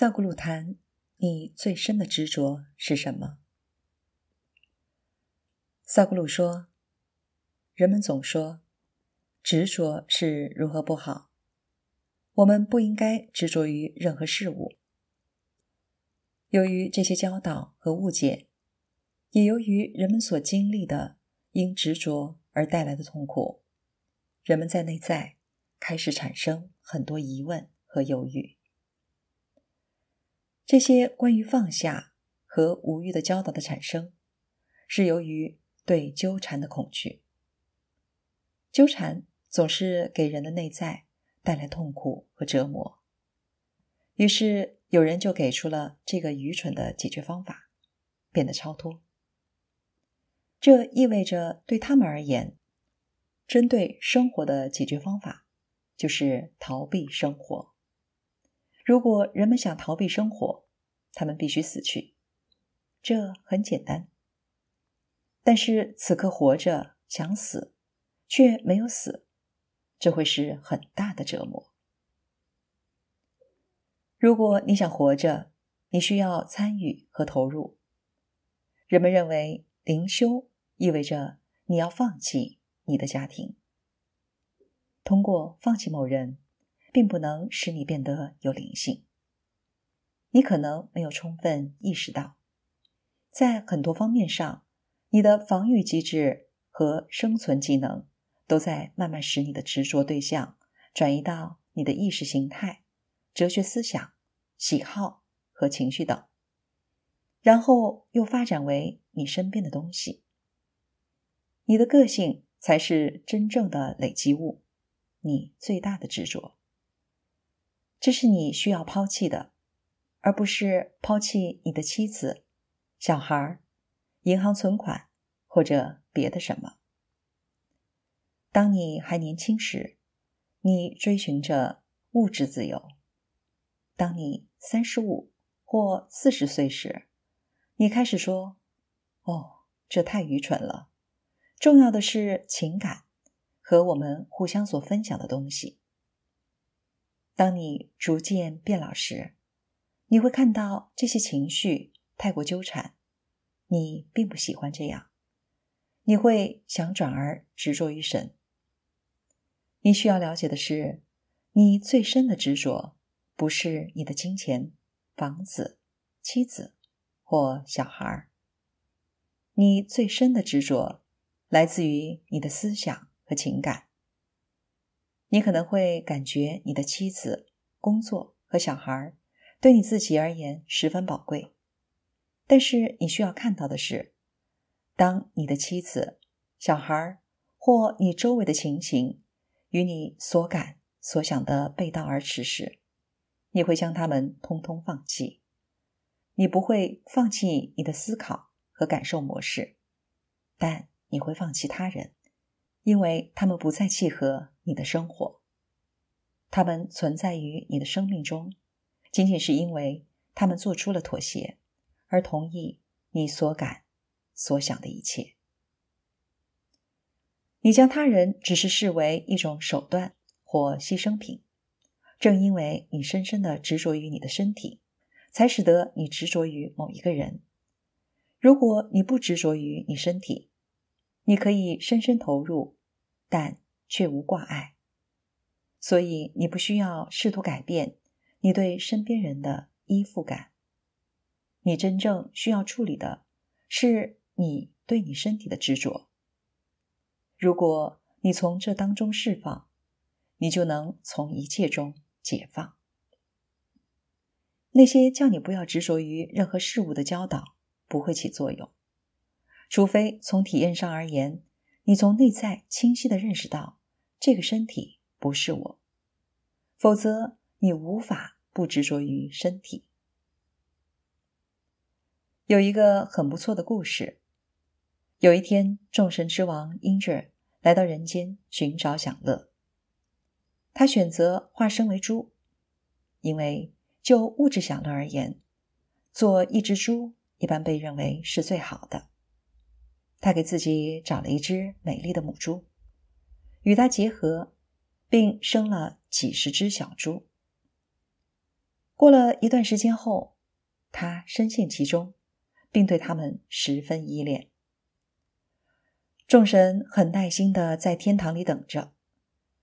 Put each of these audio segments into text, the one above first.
萨古鲁谈：“你最深的执着是什么？”萨古鲁说：“人们总说执着是如何不好，我们不应该执着于任何事物。由于这些教导和误解，也由于人们所经历的因执着而带来的痛苦，人们在内在开始产生很多疑问和犹豫。”这些关于放下和无欲的教导的产生，是由于对纠缠的恐惧。纠缠总是给人的内在带来痛苦和折磨，于是有人就给出了这个愚蠢的解决方法：变得超脱。这意味着对他们而言，针对生活的解决方法就是逃避生活。如果人们想逃避生活，他们必须死去，这很简单。但是此刻活着想死，却没有死，这会是很大的折磨。如果你想活着，你需要参与和投入。人们认为灵修意味着你要放弃你的家庭，通过放弃某人。并不能使你变得有灵性。你可能没有充分意识到，在很多方面上，你的防御机制和生存技能都在慢慢使你的执着对象转移到你的意识形态、哲学思想、喜好和情绪等，然后又发展为你身边的东西。你的个性才是真正的累积物，你最大的执着。这是你需要抛弃的，而不是抛弃你的妻子、小孩、银行存款或者别的什么。当你还年轻时，你追寻着物质自由；当你三十五或四十岁时，你开始说：“哦，这太愚蠢了。重要的是情感和我们互相所分享的东西。”当你逐渐变老时，你会看到这些情绪太过纠缠，你并不喜欢这样，你会想转而执着于神。你需要了解的是，你最深的执着不是你的金钱、房子、妻子或小孩儿，你最深的执着来自于你的思想和情感。你可能会感觉你的妻子、工作和小孩儿对你自己而言十分宝贵，但是你需要看到的是，当你的妻子、小孩儿或你周围的情形与你所感所想的背道而驰时，你会将他们通通放弃。你不会放弃你的思考和感受模式，但你会放弃他人。因为他们不再契合你的生活，他们存在于你的生命中，仅仅是因为他们做出了妥协，而同意你所感、所想的一切。你将他人只是视为一种手段或牺牲品，正因为你深深的执着于你的身体，才使得你执着于某一个人。如果你不执着于你身体，你可以深深投入，但却无挂碍，所以你不需要试图改变你对身边人的依附感。你真正需要处理的是你对你身体的执着。如果你从这当中释放，你就能从一切中解放。那些叫你不要执着于任何事物的教导不会起作用。除非从体验上而言，你从内在清晰的认识到这个身体不是我，否则你无法不执着于身体。有一个很不错的故事，有一天众神之王因哲来到人间寻找享乐，他选择化身为猪，因为就物质享乐而言，做一只猪一般被认为是最好的。他给自己找了一只美丽的母猪，与它结合，并生了几十只小猪。过了一段时间后，他深陷其中，并对它们十分依恋。众神很耐心的在天堂里等着，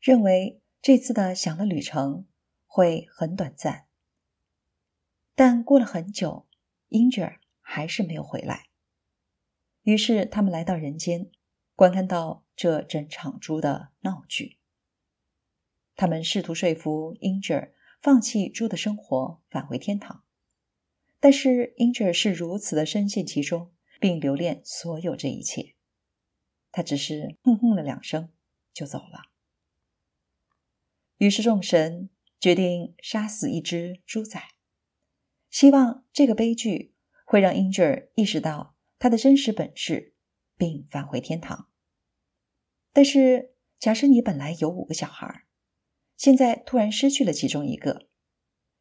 认为这次的享乐旅程会很短暂。但过了很久，英俊儿还是没有回来。于是，他们来到人间，观看到这整场猪的闹剧。他们试图说服 Inger 放弃猪的生活，返回天堂。但是，Inger 是如此的深陷其中，并留恋所有这一切。他只是哼哼了两声，就走了。于是，众神决定杀死一只猪仔，希望这个悲剧会让 Inger 意识到。他的真实本质，并返回天堂。但是，假设你本来有五个小孩，现在突然失去了其中一个，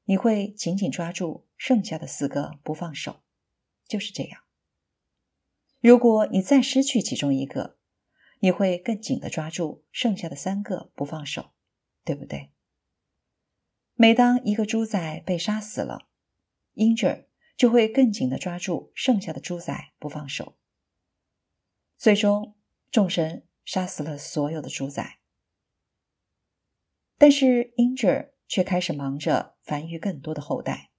你会紧紧抓住剩下的四个不放手，就是这样。如果你再失去其中一个，你会更紧的抓住剩下的三个不放手，对不对？每当一个猪仔被杀死了，injure。就会更紧的抓住剩下的猪仔不放手，最终众神杀死了所有的猪仔。但是 Inger 却开始忙着繁育更多的后代。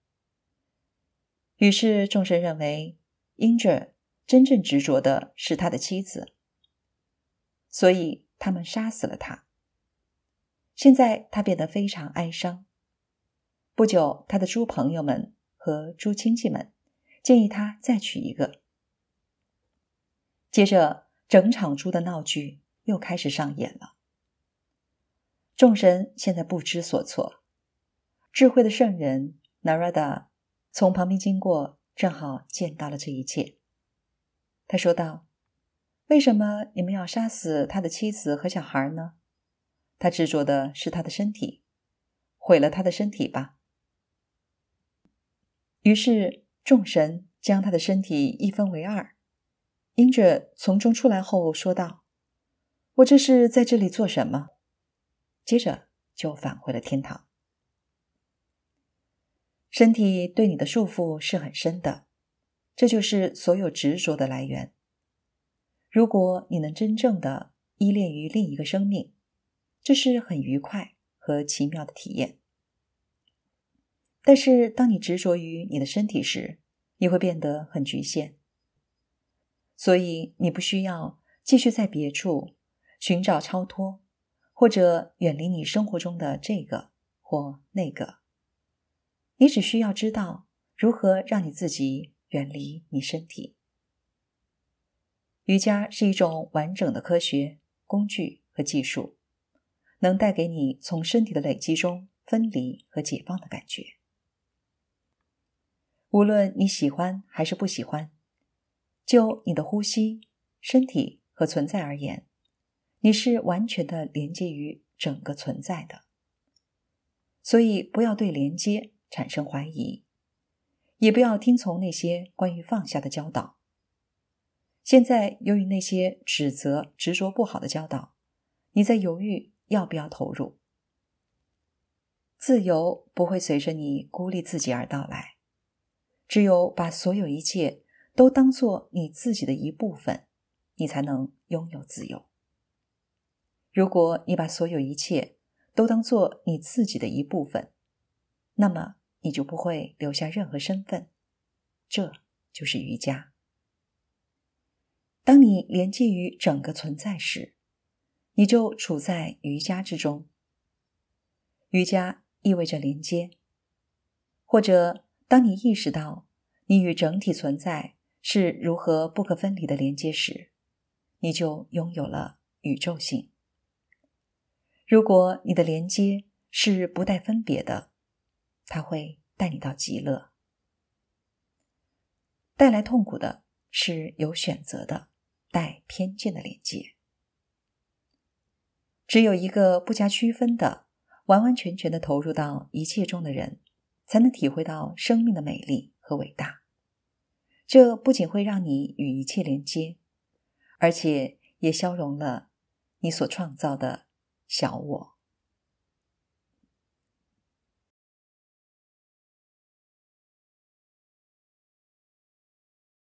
于是众神认为 Inger 真正执着的是他的妻子，所以他们杀死了他。现在他变得非常哀伤。不久，他的猪朋友们。和猪亲戚们建议他再娶一个。接着，整场猪的闹剧又开始上演了。众神现在不知所措。智慧的圣人 Narada 从旁边经过，正好见到了这一切。他说道：“为什么你们要杀死他的妻子和小孩呢？他执着的是他的身体，毁了他的身体吧。”于是众神将他的身体一分为二，因者从中出来后说道：“我这是在这里做什么？”接着就返回了天堂。身体对你的束缚是很深的，这就是所有执着的来源。如果你能真正的依恋于另一个生命，这是很愉快和奇妙的体验。但是，当你执着于你的身体时，你会变得很局限。所以，你不需要继续在别处寻找超脱，或者远离你生活中的这个或那个。你只需要知道如何让你自己远离你身体。瑜伽是一种完整的科学工具和技术，能带给你从身体的累积中分离和解放的感觉。无论你喜欢还是不喜欢，就你的呼吸、身体和存在而言，你是完全的连接于整个存在的。所以，不要对连接产生怀疑，也不要听从那些关于放下的教导。现在，由于那些指责执着不好的教导，你在犹豫要不要投入。自由不会随着你孤立自己而到来。只有把所有一切都当做你自己的一部分，你才能拥有自由。如果你把所有一切都当做你自己的一部分，那么你就不会留下任何身份。这就是瑜伽。当你连接于整个存在时，你就处在瑜伽之中。瑜伽意味着连接，或者。当你意识到你与整体存在是如何不可分离的连接时，你就拥有了宇宙性。如果你的连接是不带分别的，它会带你到极乐。带来痛苦的是有选择的、带偏见的连接。只有一个不加区分的、完完全全的投入到一切中的人。才能体会到生命的美丽和伟大。这不仅会让你与一切连接，而且也消融了你所创造的小我。